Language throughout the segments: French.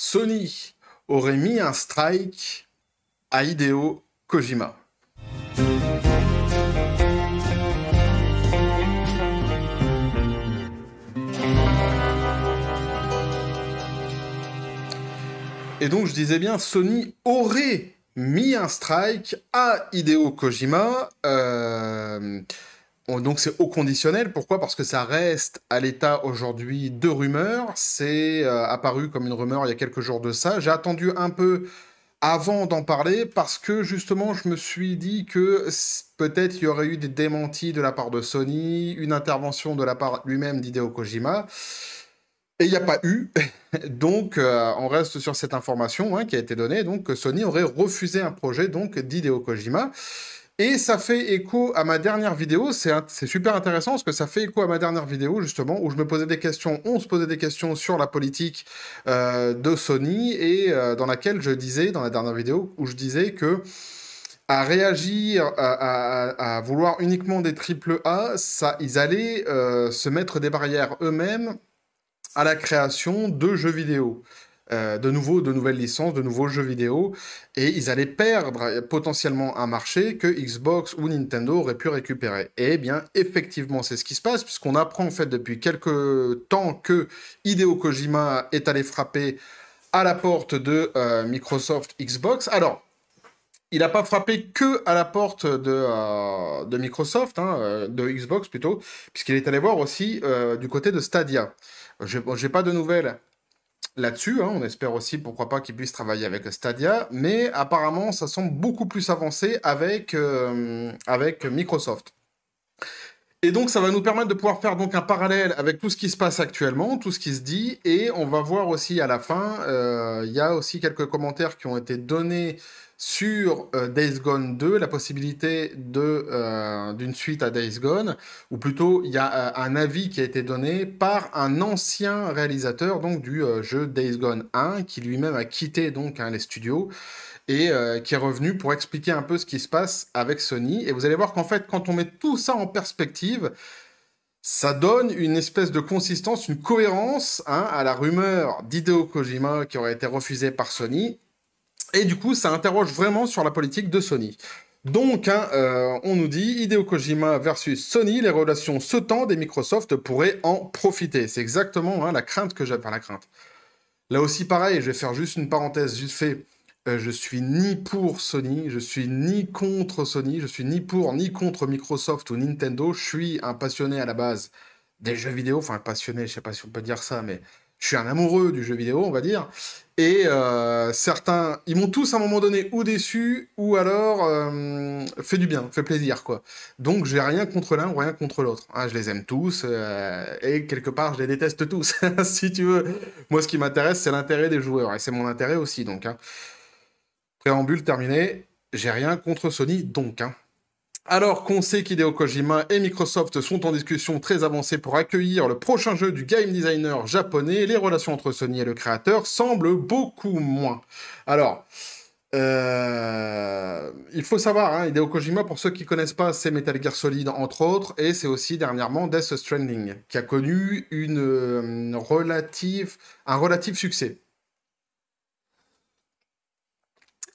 Sony aurait mis un strike à Hideo Kojima. Et donc je disais bien, Sony aurait mis un strike à Hideo Kojima. Euh, donc c'est au conditionnel. Pourquoi Parce que ça reste à l'état aujourd'hui de rumeur. C'est euh, apparu comme une rumeur il y a quelques jours de ça. J'ai attendu un peu avant d'en parler parce que justement je me suis dit que peut-être il y aurait eu des démentis de la part de Sony, une intervention de la part lui-même d'Hideo Kojima. Et il n'y a pas eu. donc euh, on reste sur cette information hein, qui a été donnée. Donc Sony aurait refusé un projet donc d'Hideo Kojima. Et ça fait écho à ma dernière vidéo, c'est super intéressant parce que ça fait écho à ma dernière vidéo justement où je me posais des questions, on se posait des questions sur la politique euh, de Sony et euh, dans laquelle je disais, dans la dernière vidéo, où je disais que à réagir, à, vouloir uniquement des triple A, ça, ils allaient euh, se mettre des barrières eux-mêmes à la création de jeux vidéo. Euh, de nouveau de nouvelles licences, de nouveaux jeux vidéo, et ils allaient perdre euh, potentiellement un marché que Xbox ou Nintendo auraient pu récupérer. Et eh bien, effectivement, c'est ce qui se passe, puisqu'on apprend en fait depuis quelques temps que Hideo Kojima est allé frapper à la porte de euh, Microsoft Xbox. Alors, il n'a pas frappé que à la porte de, Microsoft, hein, de Xbox plutôt, puisqu'il est allé voir aussi du côté de Stadia. Je n'ai pas de nouvelles là-dessus. Hein. On espère aussi, pourquoi pas, qu'ils puissent travailler avec Stadia. Mais apparemment, ça semble beaucoup plus avancé avec, euh, avec Microsoft. Et donc, ça va nous permettre de pouvoir faire donc un parallèle avec tout ce qui se passe actuellement, tout ce qui se dit, et on va voir aussi à la fin. Euh, il y a aussi quelques commentaires qui ont été donnés sur euh, Days Gone 2, la possibilité de, euh, d'une suite à Days Gone, ou plutôt il y a euh, un avis qui a été donné par un ancien réalisateur donc du jeu Days Gone 1, qui lui-même a quitté donc hein, les studios et qui est revenu pour expliquer un peu ce qui se passe avec Sony. Et vous allez voir qu'en fait, quand on met tout ça en perspective, ça donne une espèce de consistance, une cohérence hein, à la rumeur d'Hideo Kojima qui aurait été refusée par Sony et du coup, ça interroge vraiment sur la politique de Sony. Donc, hein, euh, on nous dit Hideo Kojima versus Sony, les relations se tendent et Microsoft pourrait en profiter. C'est exactement hein, la crainte que j'avais. Enfin, la crainte. Là aussi, pareil, je vais faire juste une parenthèse, juste fait. Euh, je suis ni pour Sony, je suis ni contre Sony, je suis ni pour ni contre Microsoft ou Nintendo. Je suis un passionné à la base des jeux vidéo. Enfin, passionné, je sais pas si on peut dire ça, mais je suis un amoureux du jeu vidéo, on va dire. Et euh, certains, ils m'ont tous à un moment donné ou déçu, ou alors euh, fait du bien, fait plaisir, quoi. Donc j'ai rien contre l'un ou rien contre l'autre. Ah, je les aime tous, euh, et quelque part je les déteste tous, si tu veux. Moi ce qui m'intéresse, c'est l'intérêt des joueurs, et c'est mon intérêt aussi, donc. Hein. Préambule terminé, j'ai rien contre Sony, donc. Hein. Alors qu'on sait qu'Hideo Kojima et Microsoft sont en discussion très avancée pour accueillir le prochain jeu du game designer japonais, les relations entre Sony et le créateur semblent beaucoup moins. Alors, euh, il faut savoir, hein, Hideo Kojima, pour ceux qui connaissent pas, c'est Metal Gear Solid entre autres, et c'est aussi dernièrement Death Stranding, qui a connu une, euh, relative, un relatif succès.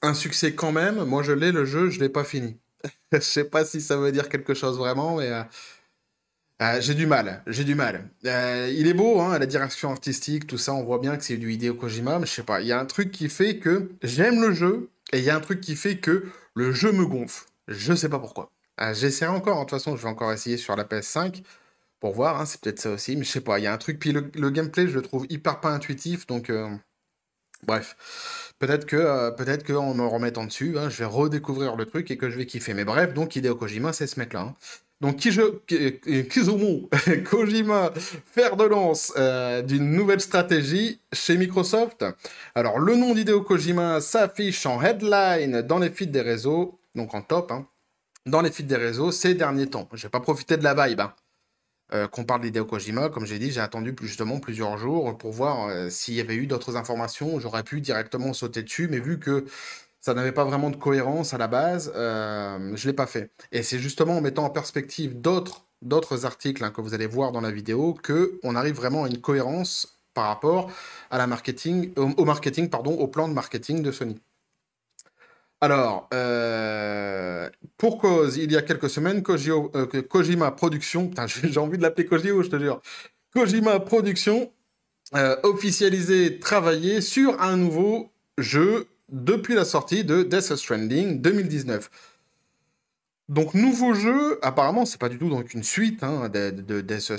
Un succès quand même, moi je l'ai le jeu, je ne l'ai pas fini. Je sais pas si ça veut dire quelque chose vraiment, mais euh, euh, j'ai du mal, j'ai du mal. Euh, il est beau, hein, la direction artistique, tout ça, on voit bien que c'est du Hideo Kojima, mais je sais pas, il y a un truc qui fait que j'aime le jeu, et il y a un truc qui fait que le jeu me gonfle. Je sais pas pourquoi. J'essaie J'essaierai encore, de toute façon, je vais encore essayer sur la PS5 pour voir, hein, c'est peut-être ça aussi, mais je sais pas, il y a un truc, puis le, le, gameplay, je le trouve hyper pas intuitif, donc bref. Peut-être que, euh, peut-être en me remettant dessus, hein, je vais redécouvrir le truc et que je vais kiffer. Mais bref, donc Hideo Kojima, c'est ce mec-là. Hein. Donc Kizumu Kojima, fer de lance euh, d'une nouvelle stratégie chez Microsoft. Alors le nom d'Hideo Kojima s'affiche en headline dans les feeds des réseaux, donc en top, hein. dans les feeds des réseaux ces derniers temps. Je J'ai pas profité de la vibe. Euh, qu'on parle d'Hideo Kojima. Comme j'ai dit, j'ai attendu justement plusieurs jours pour voir euh, s'il y avait eu d'autres informations. J'aurais pu directement sauter dessus, mais vu que ça n'avait pas vraiment de cohérence à la base, euh, je ne l'ai pas fait. Et c'est justement en mettant en perspective d'autres articles hein, que vous allez voir dans la vidéo que on arrive vraiment à une cohérence par rapport à la marketing, au marketing pardon, au plan de marketing de Sony. Alors, euh, pour cause, il y a quelques semaines, euh, Kojima Production, putain, j'ai envie de l'appeler Kojio, je te jure. Kojima Productions euh, officialisé, travaillé sur un nouveau jeu depuis la sortie de Death Stranding 2019. Donc, nouveau jeu, apparemment, c'est pas du tout donc une suite hein, de, Death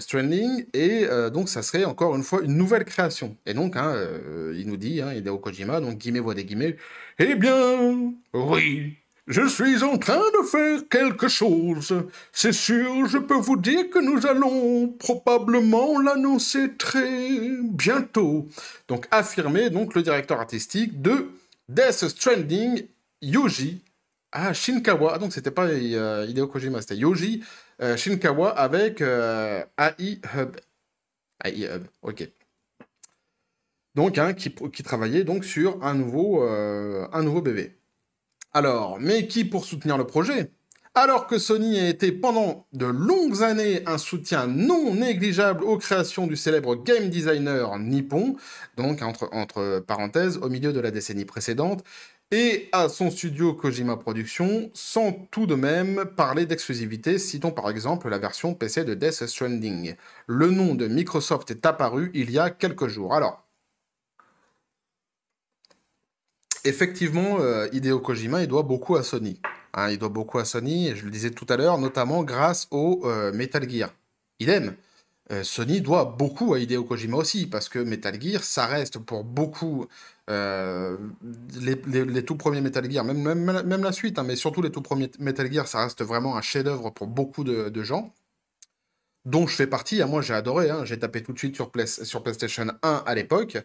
Stranding, et euh, donc ça serait encore une fois une nouvelle création. Et donc, hein, euh, il nous dit, hein, Hideo Kojima, donc guillemets voit des guillemets, Eh bien, oui, je suis en train de faire quelque chose. C'est sûr, je peux vous dire que nous allons probablement l'annoncer très bientôt. Donc, affirmé, donc, le directeur artistique de Death Stranding, Yuji ah, Shinkawa. Ah, donc, c'était pas euh, Hideo Kojima, c'était Yoji euh, Shinkawa avec euh, AI Hub. AI Hub, ok. Donc, hein, qui, travaillait donc sur un nouveau, euh, un nouveau bébé. Alors, mais qui pour soutenir le projet alors que Sony a été pendant de longues années un soutien non négligeable aux créations du célèbre game designer nippon, donc entre, parenthèses, au milieu de la décennie précédente, et à son studio Kojima Productions, sans tout de même parler d'exclusivité, citons par exemple la version PC de Death Stranding. Le nom de Microsoft est apparu il y a quelques jours. Alors, effectivement, Ideo euh, Hideo Kojima, il doit beaucoup à Sony. Hein, il doit beaucoup à Sony, je le disais tout à l'heure, notamment grâce au euh, Metal Gear. Idem, euh, Sony doit beaucoup à Hideo Kojima aussi, parce que Metal Gear, ça reste pour beaucoup euh, les, tout premiers Metal Gear, même, la suite, hein, mais surtout les tout premiers Metal Gear, ça reste vraiment un chef-d'œuvre pour beaucoup de, gens, dont je fais partie. Hein, moi, j'ai adoré, j'ai tapé tout de suite sur, sur PlayStation 1 à l'époque.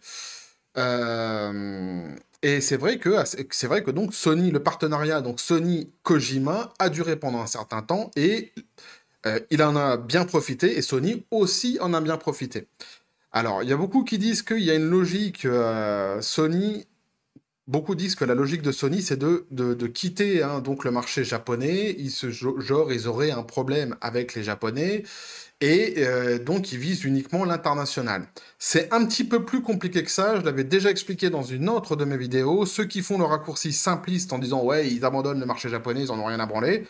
Euh. Et c'est vrai que ah, c'est vrai que donc Sony, le partenariat donc Sony Kojima a duré pendant un certain temps et euh, il en a bien profité et Sony aussi en a bien profité. Alors il y a beaucoup qui disent qu'il y a une logique euh, Sony beaucoup disent que la logique de Sony, c'est de, quitter hein, donc le marché japonais. Ils se, genre, ils auraient un problème avec les Japonais. Et euh, donc, ils visent uniquement l'international. C'est un petit peu plus compliqué que ça. Je l'avais déjà expliqué dans une autre de mes vidéos. Ceux qui font le raccourci simpliste en disant, ouais, ils abandonnent le marché japonais, ils en ont rien à branler.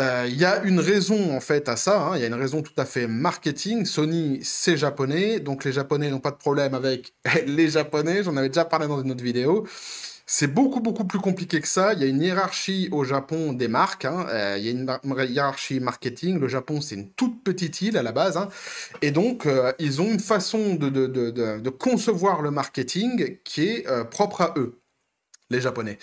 Euh, il y a une raison en fait à ça, hein. il y a une raison tout à fait marketing. Sony, c'est japonais, donc les japonais n'ont pas de problème avec les japonais, j'en avais déjà parlé dans une autre vidéo. C'est beaucoup, beaucoup plus compliqué que ça. Il y a une hiérarchie au Japon des marques. Hein. Euh, il y a une hiérarchie marketing. Le Japon, c'est une toute petite île à la base. Hein. Et donc, euh, ils ont une façon de, concevoir le marketing qui est propre à eux, les Japonais.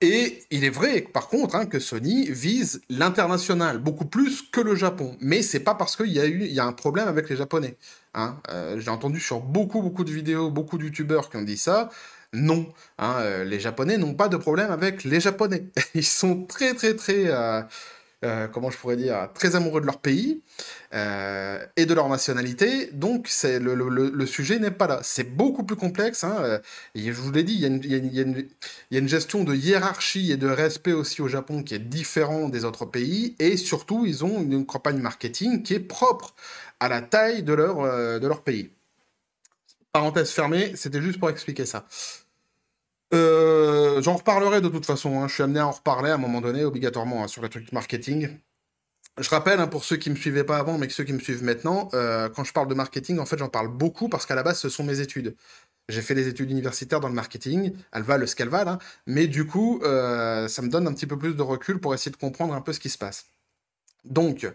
Et il est vrai, par contre, hein, que Sony vise l'international beaucoup plus que le Japon. Mais c'est pas parce qu'il y a eu, il y a un problème avec les Japonais. Hein. Euh, j'ai entendu sur beaucoup, beaucoup de vidéos, beaucoup de youtubeurs qui ont dit ça. Non, hein, euh, les Japonais n'ont pas de problème avec les Japonais. Ils sont très, très, très euh, euh, comment je pourrais dire, très amoureux de leur pays euh, et de leur nationalité. Donc, c'est le, sujet n'est pas là. C'est beaucoup plus complexe. Hein, euh, et je vous l'ai dit, il y, a une gestion de hiérarchie et de respect aussi au Japon qui est différent des autres pays. Et surtout, ils ont une, campagne marketing qui est propre à la taille de leur, de leur pays. Parenthèse fermée, c'était juste pour expliquer ça. Euh, j'en reparlerai de toute façon. Hein. Je suis amené à en reparler à un moment donné, obligatoirement, hein, sur les trucs marketing. Je rappelle, hein, pour ceux qui ne me suivaient pas avant, mais que ceux qui me suivent maintenant, euh, quand je parle de marketing, en fait, j'en parle beaucoup parce qu'à la base, ce sont mes études. J'ai fait des études universitaires dans le marketing, elle valent ce qu'elles valent, mais du coup, euh, ça me donne un petit peu plus de recul pour essayer de comprendre un peu ce qui se passe. Donc,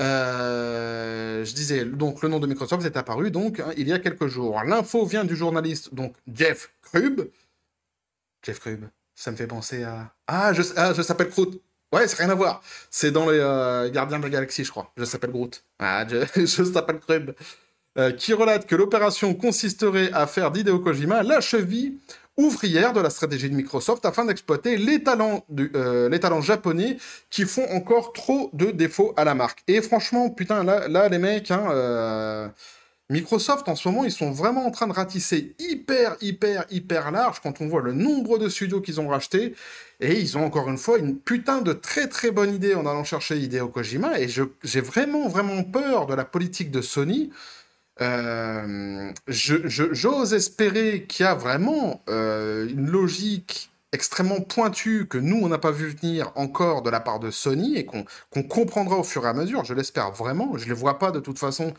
je disais, donc le nom de Microsoft est apparu donc il y a quelques jours. L'info vient du journaliste donc Jeff Krub, Jeff Krub, Ça me fait penser à. Ah, ah, je, s'appelle Groot. Ouais, c'est rien à voir. C'est dans les euh, Gardiens de la Galaxie, je crois. Je s'appelle Groot. Ah, je, je s'appelle Krub euh, qui relate que l'opération consisterait à faire d'Hideo Kojima la cheville ouvrière de la stratégie de Microsoft afin d'exploiter les, talents euh, les talents japonais qui font encore trop de défauts à la marque. Et franchement, putain, là, là les mecs, hein, Microsoft, en ce moment, ils sont vraiment en train de ratisser hyper, hyper, hyper large quand on voit le nombre de studios qu'ils ont rachetés. Et ils ont encore une fois une putain de très, très bonne idée en allant chercher Hideo Kojima. Et j'ai vraiment, vraiment peur de la politique de Sony. Euh, j'ose espérer qu'il y a vraiment euh, une logique extrêmement pointue que nous, on n'a pas vu venir encore de la part de Sony et qu'on comprendra au fur et à mesure. Je l'espère vraiment. Je ne les vois pas de toute façon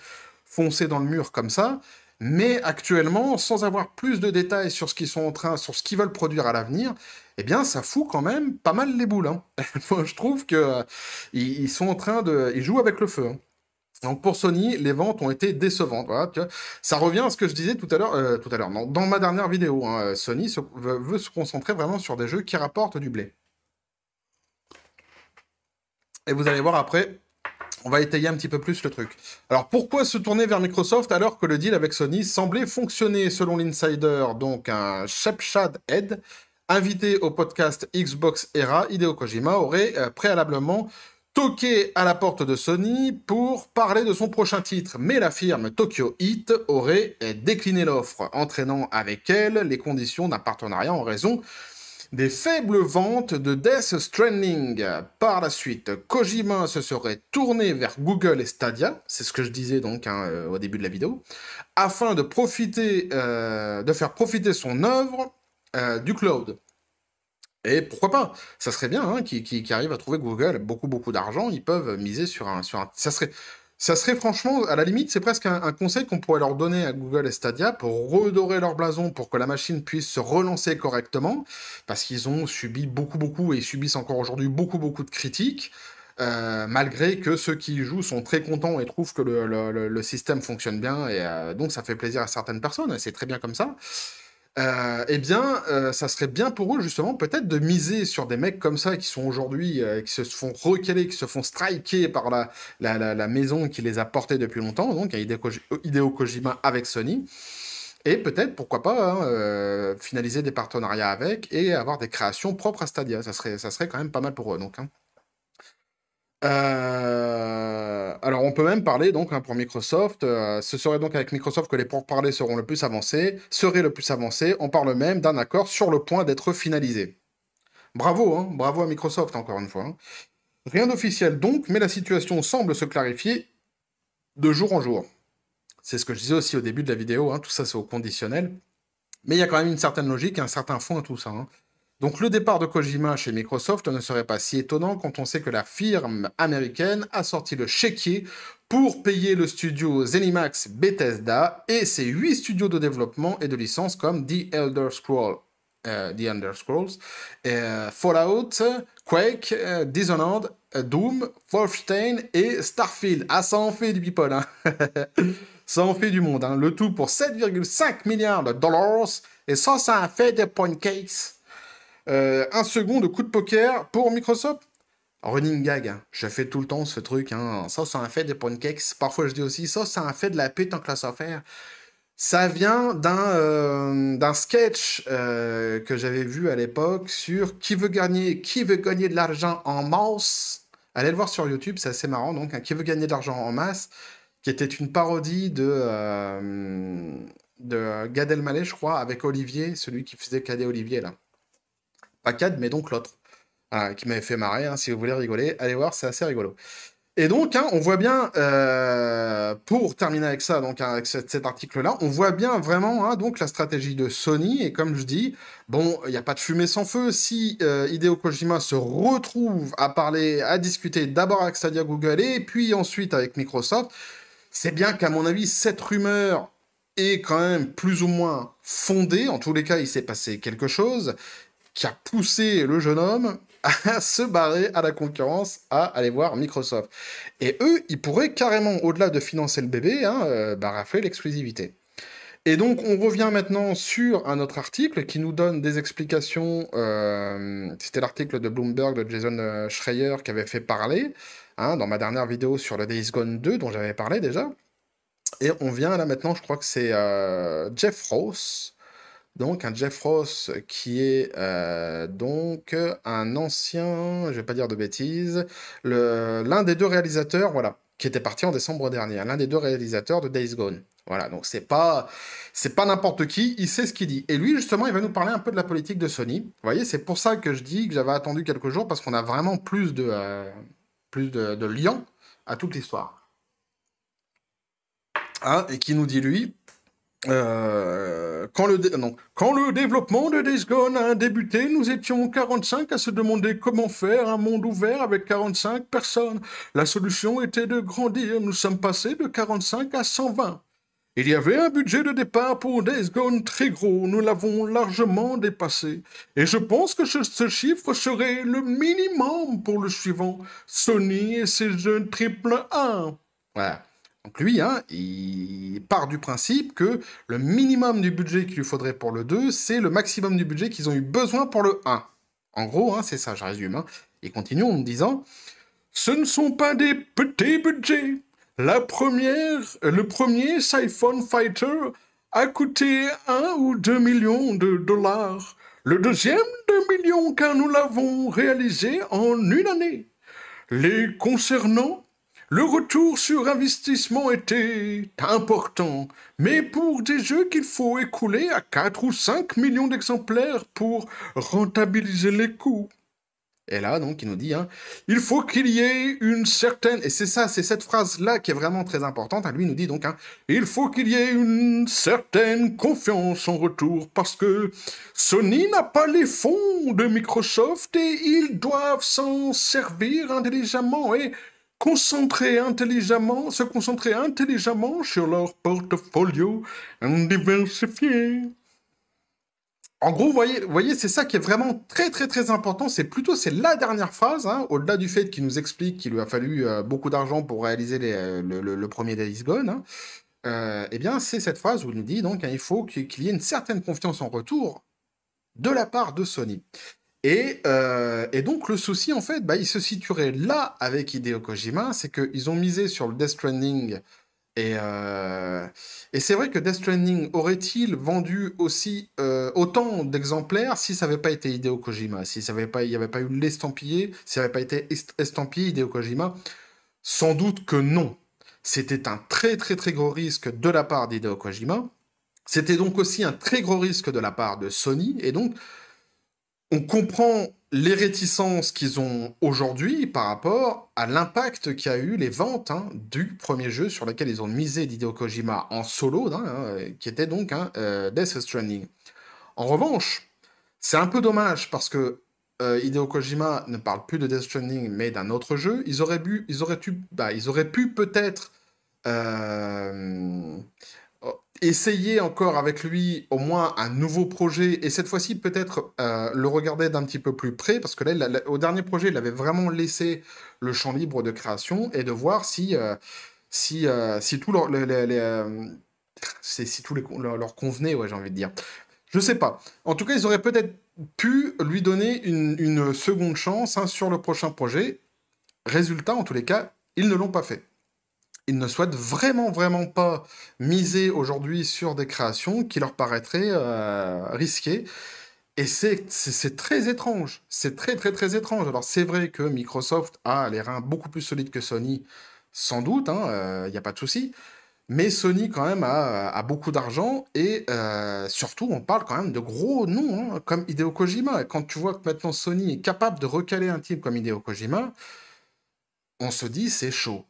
foncer dans le mur comme ça. Mais actuellement, sans avoir plus de détails sur ce qu'ils sont en train, sur ce qu'ils veulent produire à l'avenir, eh bien, ça fout quand même pas mal les boules. Hein. je trouve que euh, ils, sont en train de, ils jouent avec le feu. Hein. Donc pour Sony, les ventes ont été décevantes. ça revient à ce que je disais tout à l'heure, euh, tout à l'heure, dans, ma dernière vidéo. Hein, euh, Sony veut se concentrer vraiment sur des jeux qui rapportent du blé. Et vous allez voir après, on va étayer un petit peu plus le truc. Alors pourquoi se tourner vers Microsoft alors que le deal avec Sony semblait fonctionner selon l'insider, donc un Shepshad Head invité au podcast Xbox Era, Hideo Kojima aurait euh, préalablement toqué à la porte de Sony pour parler de son prochain titre, mais la firme Tokyo Heat aurait décliné l'offre, entraînant avec elle les conditions d'un partenariat en raison des faibles ventes de Death Stranding. Par la suite, Kojima se serait tourné vers Google et Stadia, c'est ce que je disais donc hein, euh, au début de la vidéo, afin de, profiter, euh, de faire profiter son œuvre euh, du cloud. Et pourquoi pas Ça serait bien hein, qui qu'ils arrivent à trouver Google beaucoup beaucoup d'argent. Ils peuvent miser sur un sur un. Ça serait ça serait franchement, à la limite, c'est presque un, conseil qu'on pourrait leur donner à Google et Stadia pour redorer leur blason, pour que la machine puisse se relancer correctement, parce qu'ils ont subi beaucoup, beaucoup, et subissent encore aujourd'hui beaucoup, beaucoup de critiques. Euh, malgré que ceux qui y jouent sont très contents et trouvent que le, système fonctionne bien, et euh, donc ça fait plaisir à certaines personnes, et c'est très bien comme ça. Euh, eh bien, euh, ça serait bien pour eux, justement, peut-être de miser sur des mecs comme ça qui sont aujourd'hui, euh, qui se font recaler, qui se font striker par la, la, maison qui les a portés depuis longtemps, donc à Hideo Kojima avec Sony. Et peut-être, pourquoi pas, hein, finaliser des partenariats avec et avoir des créations propres à Stadia. Ça serait, ça serait quand même pas mal pour eux, donc. Hein. Euh, alors, on peut même parler donc hein, pour Microsoft. Euh, ce serait donc avec Microsoft que les pourparlers seront le plus avancés, seraient le plus avancés. On parle même d'un accord sur le point d'être finalisé. Bravo, hein, bravo à Microsoft encore une fois. Hein. Rien d'officiel donc, mais la situation semble se clarifier de jour en jour. C'est ce que je disais aussi au début de la vidéo. Hein, tout ça, c'est au conditionnel. Mais il y a quand même une certaine logique, un certain fond à tout ça. Donc le départ de Kojima chez Microsoft ne serait pas si étonnant quand on sait que la firme américaine a sorti le chéquier pour payer le studio Zenimax Bethesda et ses 8 studios de développement et de licence comme The Elder euh, Scrolls, euh, Fallout, Quake, euh, Dishonored, Doom, Wolfenstein et Starfield. Ah, ça en fait du people, hein. Ça en fait du monde, hein. Le tout pour 7,5 milliards de dollars et ça, ça a fait des pancakes euh, un second de coup de poker pour Microsoft. Running gag, hein. je fais tout le temps ce truc. Hein. Ça, c'est un fait des pancakes. Parfois, je dis aussi, ça, c'est un fait de la paix en classe affaire. ça vient d'un euh, sketch euh, que j'avais vu à l'époque sur qui veut gagner, qui veut gagner de l'argent en masse. Allez le voir sur YouTube, c'est assez marrant. Donc, hein. qui veut gagner de l'argent en masse, qui était une parodie de de Gad Elmaleh, je crois, avec Olivier, celui qui faisait Cadet Olivier là. Pas Cad, mais donc l'autre. Euh, qui m'avait fait marrer, hein, si vous voulez rigoler, allez voir, c'est assez rigolo. Et donc, hein, on voit bien, euh, pour terminer avec ça, donc avec cet, article-là, on voit bien vraiment hein, donc la stratégie de Sony. Et comme je dis, bon, il n'y a pas de fumée sans feu. Si euh, Hideo Kojima se retrouve à parler, à discuter d'abord avec Stadia Google et puis ensuite avec Microsoft, c'est bien qu'à mon avis, cette rumeur est quand même plus ou moins fondée. En tous les cas, il s'est passé quelque chose qui a poussé le jeune homme à se barrer à la concurrence, à aller voir Microsoft. Et eux, ils pourraient carrément, au-delà de financer le bébé, hein, euh, bah, rafler l'exclusivité. Et donc, on revient maintenant sur un autre article qui nous donne des explications. Euh, c'était l'article de Bloomberg de Jason euh, Schreier qui avait fait parler hein, dans ma dernière vidéo sur le Days Gone 2 dont j'avais parlé déjà. Et on vient là maintenant, je crois que c'est Jeff Ross, donc un Jeff Ross qui est euh, donc un ancien, je vais pas dire de bêtises, l'un des deux réalisateurs, voilà, qui était parti en décembre dernier, hein, l'un des deux réalisateurs de Days Gone. Voilà, donc c'est pas c'est pas n'importe qui, il sait ce qu'il dit. Et lui justement, il va nous parler un peu de la politique de Sony. Vous voyez, c'est pour ça que je dis que j'avais attendu quelques jours parce qu'on a vraiment plus de euh, plus de, liens à toute l'histoire. Ah et qui nous dit lui euh, quand, le quand le développement de Days Gone a débuté, nous étions 45 à se demander comment faire un monde ouvert avec 45 personnes. La solution était de grandir. Nous sommes passés de 45 à 120. Il y avait un budget de départ pour Days Gone très gros, nous l'avons largement dépassé. Et je pense que ce chiffre serait le minimum pour le suivant, Sony et ses jeunes triple A. Donc lui, hein, il part du principe que le minimum du budget qu'il lui faudrait pour le 2, c'est le maximum du budget qu'ils ont eu besoin pour le 1. En gros, hein, c'est ça, je résume. Hein. Et continuons en disant, ce ne sont pas des petits budgets. La première, euh, le premier Siphon Fighter a coûté 1 ou 2 millions de dollars. Le deuxième, 2 millions, car nous l'avons réalisé en une année. Les concernant, le retour sur investissement était important, mais pour des jeux qu'il faut écouler à 4 ou 5 millions d'exemplaires pour rentabiliser les coûts. Et là, donc, il nous dit, hein, il faut qu'il y ait une certaine, et c'est ça, c'est cette phrase-là qui est vraiment très importante, lui nous dit donc, hein, il faut qu'il y ait une certaine confiance en retour, parce que Sony n'a pas les fonds de Microsoft et ils doivent s'en servir intelligemment, et concentrer intelligemment, se concentrer intelligemment sur leur portfolio diversifié. En gros, vous voyez, voyez c'est ça qui est vraiment très très très important. C'est plutôt c'est la dernière phase, hein, au-delà du fait qu'il nous explique qu'il lui a fallu euh, beaucoup d'argent pour réaliser euh, le, premier Days Gone. Hein. Euh, eh bien, c'est cette phrase où il nous dit donc hein, il faut qu'il y ait une certaine confiance en retour de la part de Sony. Euh, et, donc le souci, en fait, bah, il se situerait là avec Hideo Kojima, c'est qu'ils ont misé sur le Death Stranding. Et, euh, et c'est vrai que Death Stranding aurait-il vendu aussi euh, autant d'exemplaires si ça n'avait pas été Hideo Kojima, si ça avait pas, il n'y avait pas eu l'estampillé, si ça n'avait pas été estampillé Hideo Kojima Sans doute que non. C'était un très très très gros risque de la part d'Hideo Kojima. C'était donc aussi un très gros risque de la part de Sony. Et donc, on comprend les réticences qu'ils ont aujourd'hui par rapport à l'impact a eu les ventes hein, du premier jeu sur lequel ils ont misé Hideo Kojima en solo, hein, euh, qui était donc hein, euh, Death Stranding. En revanche, c'est un peu dommage parce que euh, Hideo Kojima ne parle plus de Death Stranding mais d'un autre jeu. Ils auraient, bu, ils auraient, pu, bah, ils auraient pu peut-être essayer encore avec lui au moins un nouveau projet et cette fois-ci peut-être euh, le regarder d'un petit peu plus près parce que là, au dernier projet, il avait vraiment laissé le champ libre de création et de voir si euh, si euh, si tout leur, les, si tout leur, leur convenait, ouais, j'ai envie de dire. Je sais pas. En tout cas, ils auraient peut-être pu lui donner une, une seconde chance hein, sur le prochain projet. Résultat, en tous les cas, ils ne l'ont pas fait ils ne souhaitent vraiment, vraiment pas miser aujourd'hui sur des créations qui leur paraîtraient euh, risquées. Et c'est très étrange. C'est très, très, très étrange. Alors, c'est vrai que Microsoft a les reins beaucoup plus solides que Sony, sans doute, il hein, n'y euh, a pas de souci. Mais Sony, quand même, a, beaucoup d'argent et euh, surtout, on parle quand même de gros noms, hein, comme Hideo Kojima. Et quand tu vois que maintenant Sony est capable de recaler un type comme Hideo Kojima, on se dit c'est chaud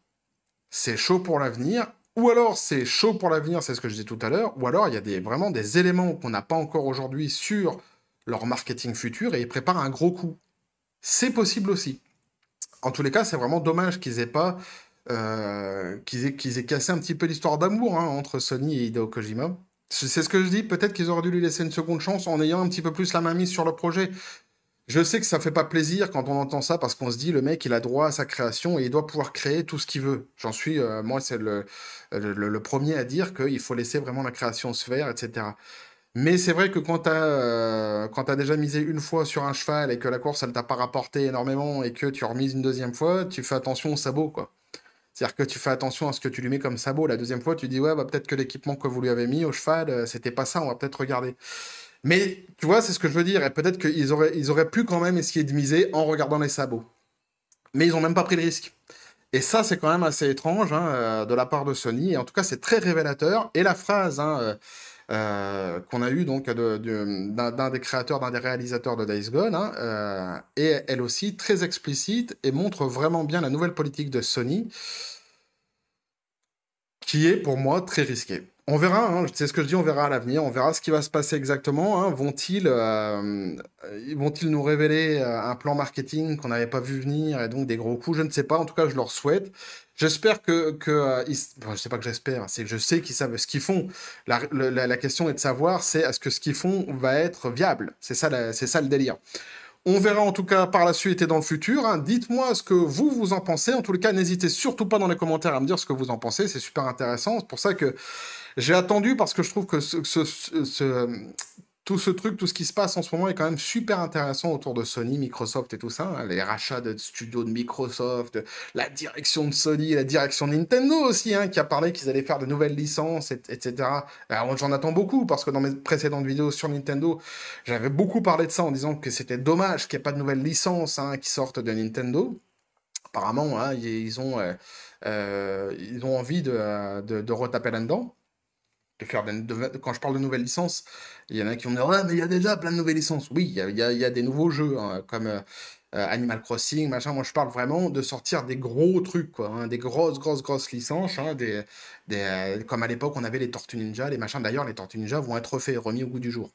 c'est chaud pour l'avenir, ou alors c'est chaud pour l'avenir, c'est ce que je dis tout à l'heure, ou alors il y a vraiment des éléments qu'on n'a pas encore aujourd'hui sur leur marketing futur et ils préparent un gros coup. C'est possible aussi. En tous les cas, c'est vraiment dommage qu'ils aient pas euh, cassé un petit peu l'histoire d'amour hein, entre Sony et Hideo Kojima. C'est ce que je dis, peut-être qu'ils auraient dû lui laisser une seconde chance en ayant un petit peu plus la main mise sur le projet. Je sais que ça fait pas plaisir quand on entend ça parce qu'on se dit le mec il a droit à sa création et il doit pouvoir créer tout ce qu'il veut. J'en suis, euh, moi c'est le, le, premier à dire qu'il faut laisser vraiment la création se faire, etc. Mais c'est vrai que quand tu as, as déjà misé une fois sur un cheval et que la course elle t'a pas rapporté énormément et que tu remises une deuxième fois, tu fais attention au sabot quoi. C'est-à-dire que tu fais attention à ce que tu lui mets comme sabot. La deuxième fois, tu dis, ouais, bah, peut-être que l'équipement que vous lui avez mis au cheval, euh, c'était pas ça, on va peut-être regarder. Mais tu vois, c'est ce que je veux dire. Et peut-être qu'ils auraient, ils auraient pu quand même essayer de miser en regardant les sabots. Mais ils n'ont même pas pris le risque. Et ça, c'est quand même assez étrange hein, euh, de la part de Sony. Et en tout cas, c'est très révélateur. Et la phrase hein, euh, euh, qu'on a eue donc d'un des créateurs, d'un des réalisateurs de Days Gone, hein, est elle aussi très explicite et montre vraiment bien la nouvelle politique de Sony, qui est pour moi très risquée. On verra, c'est hein. ce que je dis, on verra à l'avenir, on verra ce qui va se passer exactement. Hein. Euh, euh, vont-ils nous révéler euh, un plan marketing qu'on n'avait pas vu venir et donc des gros coups Je ne sais pas, en tout cas je leur souhaite. J'espère que... je ne je sais pas que j'espère, hein. c'est que je sais qu'ils savent ce qu'ils font. La, question est de savoir, c'est est-ce que ce qu'ils font va être viable C'est ça, la, ça le délire. On verra en tout cas par la suite et dans le futur. Hein. Dites-moi ce que vous, vous en pensez. En tout cas, n'hésitez surtout pas dans les commentaires à me dire ce que vous en pensez. C'est super intéressant. C'est pour ça que j'ai attendu parce que je trouve que ce, ce, tout ce truc, tout ce qui se passe en ce moment est quand même super intéressant autour de Sony, Microsoft et tout ça. Hein. les rachats de studios de Microsoft, la direction de Sony, la direction de Nintendo aussi, hein, qui a parlé qu'ils allaient faire de nouvelles licences, etc. Alors j'en attends beaucoup parce que dans mes précédentes vidéos sur Nintendo, j'avais beaucoup parlé de ça en disant que c'était dommage qu'il n'y ait pas de nouvelles licences hein, qui sortent de Nintendo. Apparemment, ils, ont, euh, euh, ils ont envie de, euh, de retaper là-dedans quand je parle de nouvelles licences, il y en a qui vont dire ah, mais il y a déjà plein de nouvelles licences. Oui, il y a, des nouveaux jeux hein, comme euh, euh, Animal Crossing, machin. Moi, je parle vraiment de sortir des gros trucs, quoi, hein, des grosses, grosses, grosses licences, hein, des, des euh, comme à l'époque on avait les Tortues Ninja, les machins. D'ailleurs, les Tortues Ninja vont être refaits, remis au goût du jour.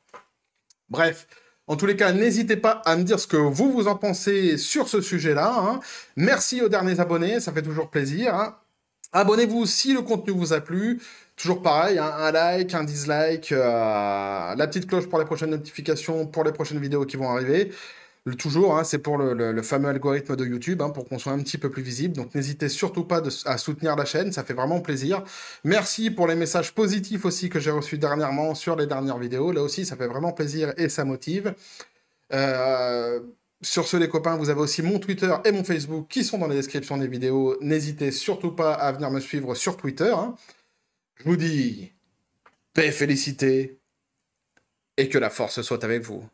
Bref. En tous les cas, n'hésitez pas à me dire ce que vous vous en pensez sur ce sujet-là. Merci aux derniers abonnés, ça fait toujours plaisir. Abonnez-vous si le contenu vous a plu. Toujours pareil, hein, un like, un dislike, euh, la petite cloche pour les prochaines notifications, pour les prochaines vidéos qui vont arriver. toujours, hein, c'est pour le, fameux algorithme de YouTube, hein, pour qu'on soit un petit peu plus visible. Donc n'hésitez surtout pas à soutenir la chaîne, ça fait vraiment plaisir. Merci pour les messages positifs aussi que j'ai reçus dernièrement sur les dernières vidéos. Là aussi, ça fait vraiment plaisir et ça motive. Euh, sur ce, les copains, vous avez aussi mon Twitter et mon Facebook qui sont dans la description des vidéos. N'hésitez surtout pas à venir me suivre sur Twitter. Je vous dis paix, félicité, et que la force soit avec vous.